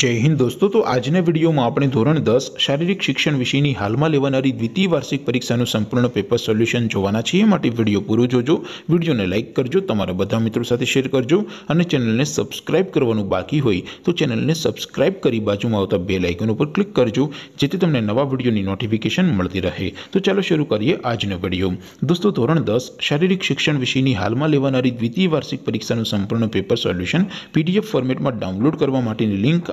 જય હિન્દ દોસ્તો તો આજના વિડીયોમાં આપણે ધોરણ દસ શારીરિક શિક્ષણ વિષયની હાલમાં લેવાનારી દ્વિતીય વાર્ષિક પરીક્ષાનું સંપૂર્ણ પેપર સોલ્યુશન જોવાના છીએ માટે વિડીયો પૂરો જોજો વિડીયોને લાઇક કરજો તમારા બધા મિત્રો સાથે શેર કરજો અને ચેનલને સબસ્ક્રાઇબ કરવાનું બાકી હોય તો ચેનલને સબસ્ક્રાઇબ કરી બાજુમાં આવતા બે લાઇકન ઉપર ક્લિક કરજો જેથી તમને નવા વિડીયોની નોટિફિકેશન મળતી રહે તો ચાલો શરૂ કરીએ આજનો વિડીયો દોસ્તો ધોરણ દસ શારીરિક શિક્ષણ વિષયની હાલમાં લેવાનારી દ્વિતીય વાર્ષિક પરીક્ષાનું સંપૂર્ણ પેપર સોલ્યુશન પીડીએફ ફોર્મેટમાં ડાઉનલોડ કરવા માટેની લિંક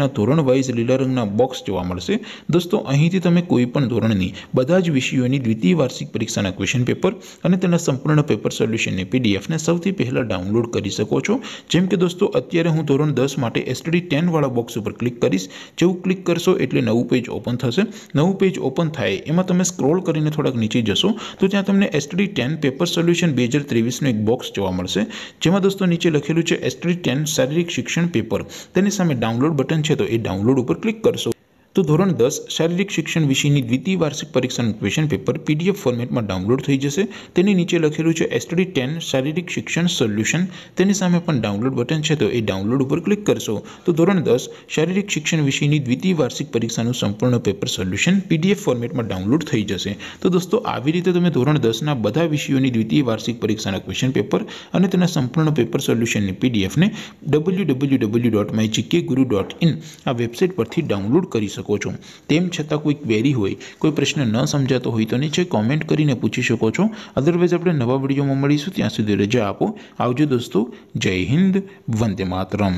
ના ધોરણ वाइज લિસ્ટરંગના બોક્સ જોવા મળશે દોસ્તો અહીંથી તમે કોઈ પણ ધોરણની બધા જ વિષયોની દ્વિતીય વાર્ષિક પરીક્ષાના ક્વેશ્ચન પેપર અને તેના સંપૂર્ણ પેપર સોલ્યુશન ને પીડીએફ ને સૌથી પહેલા ડાઉનલોડ કરી શકો છો જેમ કે દોસ્તો અત્યારે હું ધોરણ 10 માટે STD 10 વાળો બોક્સ ઉપર ક્લિક કરશો જેવું ક્લિક કરશો એટલે નવું પેજ ઓપન થશે નવું પેજ ઓપન થાય એમાં તમે સ્ક્રોલ કરીને થોડક નીચે જશો તો ત્યાં તમને STD 10 પેપર સોલ્યુશન 2023 નો એક બોક્સ જોવા મળશે જેમાં દોસ્તો નીચે લખેલું છે STD 10 શારીરિક શિક્ષણ પેપર તેની સામે ડાઉનલોડ બટન છે તો એ ડાઉનલોડ ઉપર ક્લિક કરશો तो ધોરણ 10 શારીરિક શિક્ષણ વિષયની દ્વિતીય વાર્ષિક પરીક્ષાનું ક્વેશ્ચન પેપર PDF ફોર્મેટમાં ડાઉનલોડ થઈ જશે તેની નીચે લખેલું છે STD 10 શારીરિક શિક્ષણ સોલ્યુશન તેની સામે પણ ડાઉનલોડ બટન છે તો એ ડાઉનલોડ ઉપર ક્લિક કરશો તો ધોરણ 10 શારીરિક શિક્ષણ વિષયની દ્વિતીય વાર્ષિક પરીક્ષાનું સંપૂર્ણ પેપર સોલ્યુશન PDF ફોર્મેટમાં ડાઉનલોડ થઈ જશે તો દોસ્તો આવી રીતે તમે ધોરણ 10 ના બધા વિષયોની દ્વિતીય વાર્ષિક પરીક્ષાના ક્વેશ્ચન પેપર અને તેના સંપૂર્ણ પેપર સોલ્યુશનની PDF ને www.mychickguru.in આ વેબસાઈટ પરથી ડાઉનલોડ કરી કોકોચું તેમ છતક કોઈ ક્વેરી હોય કોઈ પ્રશ્ન ન સમજાતો હોય તો નીચે કમેન્ટ કરીને પૂછી શકો છો અધરવેઝ આપણે નવા વિડિયોમાં મળીશું ત્યાં સુધી રજા આપો આવજો દોસ્તો જય હિન્દ વંદે માતરમ